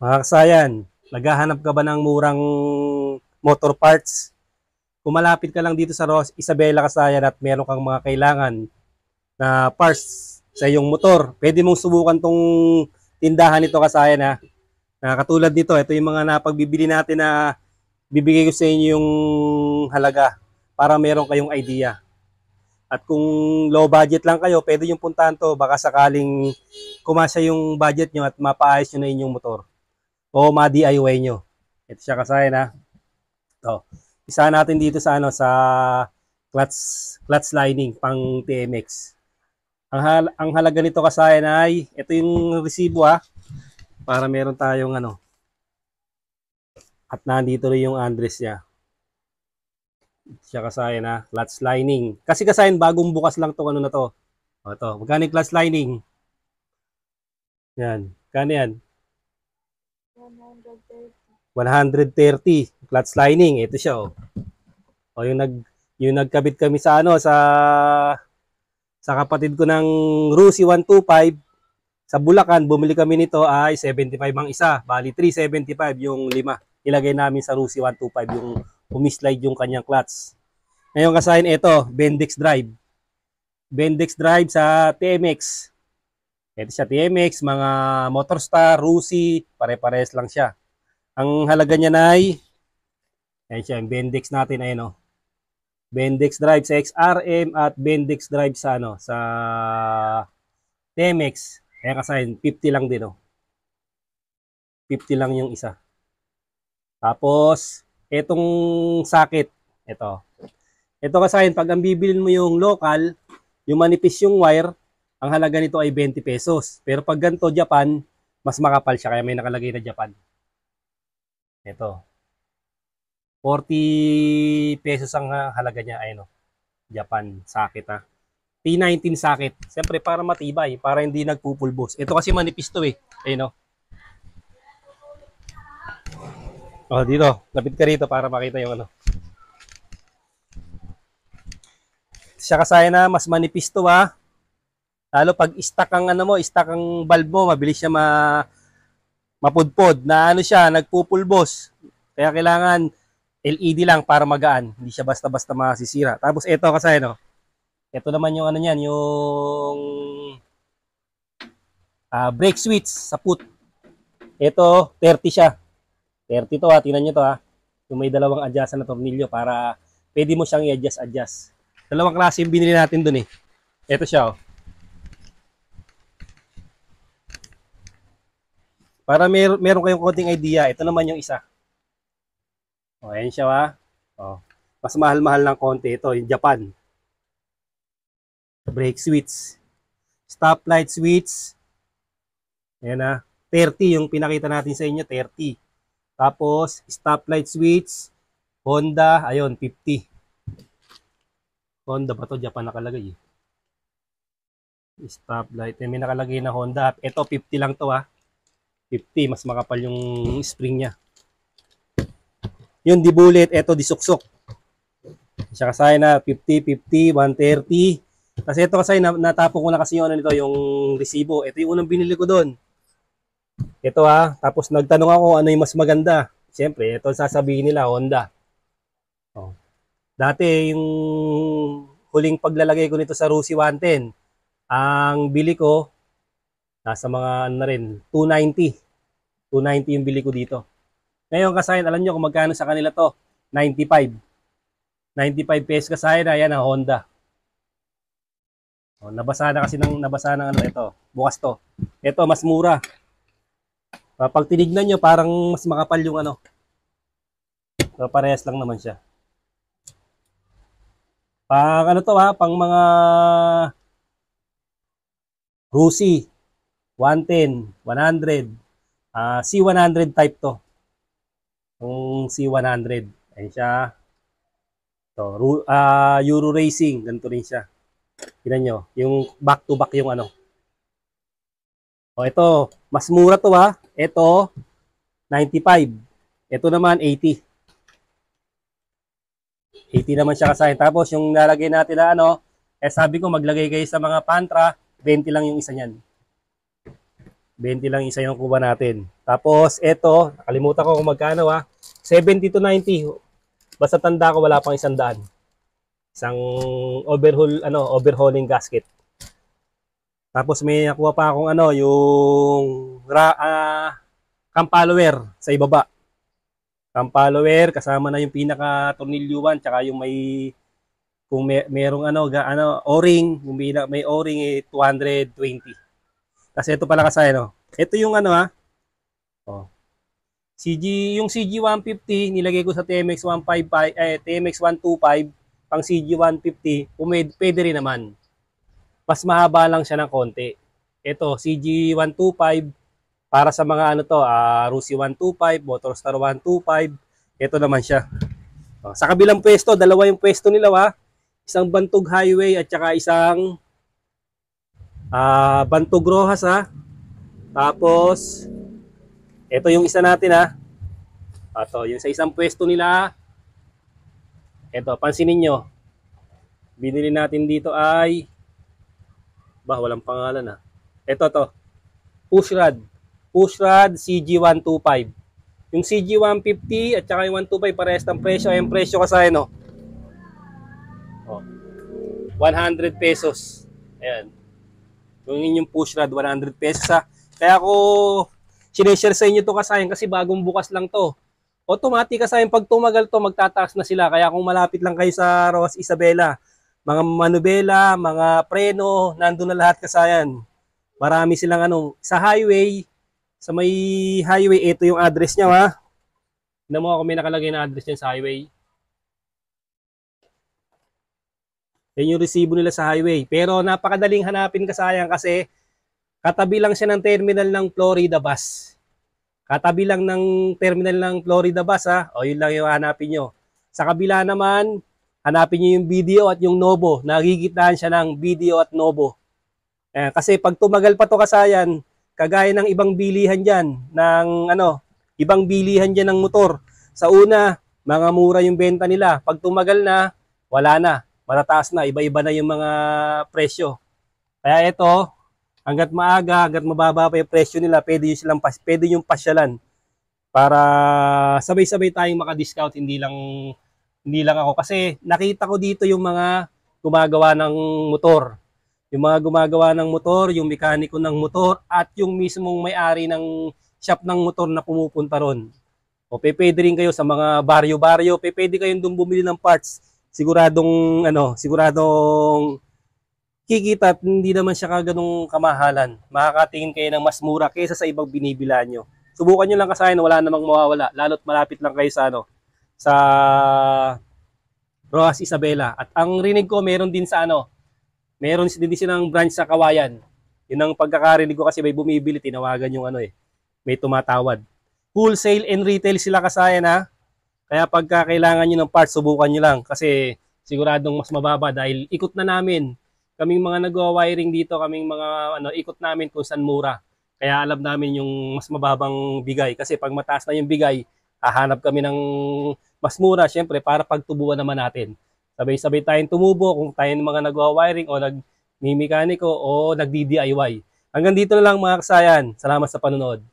Mga kasayan, naghahanap ka ba ng murang motor parts? Kumalapit ka lang dito sa Ros Isabela Kasayan at meron kang mga kailangan na parts sa iyong motor. Pwede mong subukan tong tindahan nito kasayan ha. Na ah, katulad nito, ito yung mga napagbibili natin na bibigay ko sa inyo yung halaga para meron kayong idea. At kung low budget lang kayo, pwede yung puntahan to. Baka sakaling kumasa yung budget nyo at mapaayos nyo na inyong motor o ma-DIY nyo. Ito siya kasayan ha. Ito. Isa natin dito sa ano sa clutch clutch lining pang TMX. Ang, hal ang halaga nito kasayan ay ito yung resibo ha para meron tayong ano at nandito rin yung address niya. Ito siya kasayan ha, clutch lining. Kasi kasayan bagong bukas lang tong ano na to. O to, magkano yung clutch lining? Yan, kano yan? 130 clutch lining. Ito siya oh. O oh, yung nag yung nagkabit kami sa ano sa sa kapatid ko ng Rusi 125 sa Bulacan, bumili kami nito ay 75 ang isa. Bali 375 yung lima. Ilagay namin sa Rusi 125 yung umislide yung kanyang clutch. Ngayon kasahin ito, Bendix Drive. Bendix Drive sa TMX. Ito siya TMX, mga Motorstar, Rusi, pare-pares lang siya. Ang halaga niya na ay, ayan siya, yung Bendix natin, ayan o. Oh. Bendix Drive sa XRM at Bendix Drive sa ano, sa TMX. Ayan kasahin, 50 lang din o. 50 lang yung isa. Tapos, etong sakit, ito. Ito kasahin, pag ang bibilin mo yung local, yung manipis yung wire, ang halaga nito ay 20 pesos. Pero pag ganito, Japan, mas makapal siya. Kaya may nakalagay na Japan. Ito. 40 pesos ang ah, halaga niya. ay no. Japan sakit ha. Ah. P19 sakit. Siyempre para matibay. Para hindi nagpupulbos. Ito kasi manipis to eh. Ay no. Oh, dito. Lapit ka rito para makita yung ano. Siya kasaya na mas manipis to ha. Ah. Lalo pag stuck ang ano mo, stuck ang valve mo, mabilis siya ma mapudpod na ano siya, nagpupulbos. Kaya kailangan LED lang para magaan, hindi siya basta-basta masisira. Tapos ito kasi no. ito naman yung ano niyan, yung uh, brake switch sa put. Ito, 30 siya. 30 to ha, tingnan nyo to ha. Yung may dalawang adjust na tornilyo para pwede mo siyang i-adjust-adjust. Dalawang klase yung binili natin dun eh. Ito siya oh. Para mer meron kayong konting idea, ito naman yung isa. O, ayan siya ha. O, mas mahal-mahal ng konti ito, yung Japan. Brake switch. Stoplight switch. Ayan ha. 30 yung pinakita natin sa inyo, 30. Tapos, stoplight switch. Honda, ayun, 50. Honda ba to? Japan nakalagay eh. Stoplight. May nakalagay na Honda. Ito, 50 lang to ha. 50 mas makapal yung spring niya yun di bullet eto di suksok siya kasaya na 50 50 130 kasi ito kasi natapo ko na kasi yung ano nito yung resibo ito yung unang binili ko doon ito ha ah, tapos nagtanong ako ano yung mas maganda siyempre ito sasabihin nila Honda oh. dati yung huling paglalagay ko nito sa Rusi 110 ang bili ko Nasa mga ano na rin, 290. 290 yung bili ko dito. Ngayon kasayan, alam nyo kung magkano sa kanila to? 95. 95 pesos kasayan, ayan ang Honda. O, oh, nabasa na kasi ng nabasa ng ano ito. Bukas to. Ito mas mura. Ah, pag tinignan nyo, parang mas makapal yung ano. So, parehas lang naman siya. Pang ano to ha, pang mga Rusi. 110, 100. Uh, C100 type to. Yung C100. Ayan siya. So, uh, ah, Euro Racing. Ganito rin siya. Tignan nyo. Yung back to back yung ano. O oh, ito. Mas mura to ha. Ito. 95. Ito naman 80. 80 naman siya kasahin. Tapos yung nalagay natin na ano, eh sabi ko maglagay kayo sa mga pantra, 20 lang yung isa niyan. 20 lang isa yung kuba natin. Tapos, eto, nakalimutan ko kung magkano ha. 70 to 90. Basta tanda ko, wala pang isang daan. Isang overhaul, ano, overhauling gasket. Tapos may nakuha pa akong ano, yung ra, uh, ah, cam follower sa ibaba. Cam follower, kasama na yung pinaka tornilyuan, tsaka yung may kung may, merong ano, ga, ano, o-ring, yung may, may o-ring eh, 220. Kasi ito pala kasi ano. Ito yung ano ha. Oh. CG, yung CG150 nilagay ko sa TMX155 eh TMX125 pang CG150, pwede, pwede rin naman. Mas mahaba lang siya ng konti. Ito, CG125 para sa mga ano to, uh, Rusi 125, Motorstar 125. Ito naman siya. Oh, sa kabilang pwesto, dalawa yung pwesto nila ha. Isang Bantog Highway at saka isang Uh, ah, bantog rojas ha. Ah. Tapos, ito yung isa natin ha. Ah. Ato, yung sa isang pwesto nila. Ito, pansinin niyo. Binili natin dito ay, ba walang pangalan ha. Ito to, pushrod. Pushrod CG125. Yung CG150 at saka yung 125 parehas ng presyo. Yung presyo kasi ano? Oh, 100 pesos. Ayan. Yung inyong push rod, 100 pesos ha. Kaya ako sineshare sa inyo to kasayan kasi bagong bukas lang to. Automatic kasayan pag tumagal to magtataas na sila. Kaya kung malapit lang kayo sa Rojas Isabela, mga manubela, mga preno, nandoon na lahat kasayan. Marami silang anong sa highway, sa may highway ito yung address niya ha. Tingnan mo ako may nakalagay na address niya sa highway. Yan yung resibo nila sa highway. Pero napakadaling hanapin kasayang kasi katabi lang siya ng terminal ng Florida bus. Katabi lang ng terminal ng Florida bus ha. O yun lang yung hanapin nyo. Sa kabila naman, hanapin nyo yung video at yung Novo. Nagigitaan siya ng video at Novo. Eh, kasi pag tumagal pa to kasayan, kagaya ng ibang bilihan dyan, ng ano, ibang bilihan dyan ng motor. Sa una, mga mura yung benta nila. Pag tumagal na, wala na matataas na. Iba-iba na yung mga presyo. Kaya ito, hanggat maaga, hanggat mababa pa yung presyo nila, pwede yung, silang pas, pwede yung pasyalan para sabay-sabay tayong maka-discount, hindi lang, hindi lang ako. Kasi nakita ko dito yung mga gumagawa ng motor. Yung mga gumagawa ng motor, yung mekaniko ng motor, at yung mismong may-ari ng shop ng motor na pumupunta ron. O pwede rin kayo sa mga baryo-baryo, pwede kayong doon bumili ng parts siguradong ano, siguradong kikita at hindi naman siya kaganong kamahalan. Makakatingin kayo ng mas mura kaysa sa ibang binibila nyo. Subukan nyo lang kasayan, wala namang mawawala. Lalo't malapit lang kayo sa ano, sa Rojas Isabela. At ang rinig ko, meron din sa ano, meron din silang branch sa Kawayan. Yun ang pagkakarinig ko kasi may bumibili, tinawagan yung ano eh, may tumatawad. Wholesale and retail sila kasayan ha. Kaya pagka kailangan nyo ng parts, subukan nyo lang kasi siguradong mas mababa dahil ikot na namin. Kaming mga nagwa-wiring dito, kaming mga ano, ikot namin kung saan mura. Kaya alam namin yung mas mababang bigay kasi pag mataas na yung bigay, hahanap kami ng mas mura syempre para pagtubuan naman natin. Sabay-sabay tayong tumubo kung tayo ng mga nagwa-wiring o nag-mekaniko o nagdi-DIY. Hanggang dito na lang mga kasayan. Salamat sa panonood.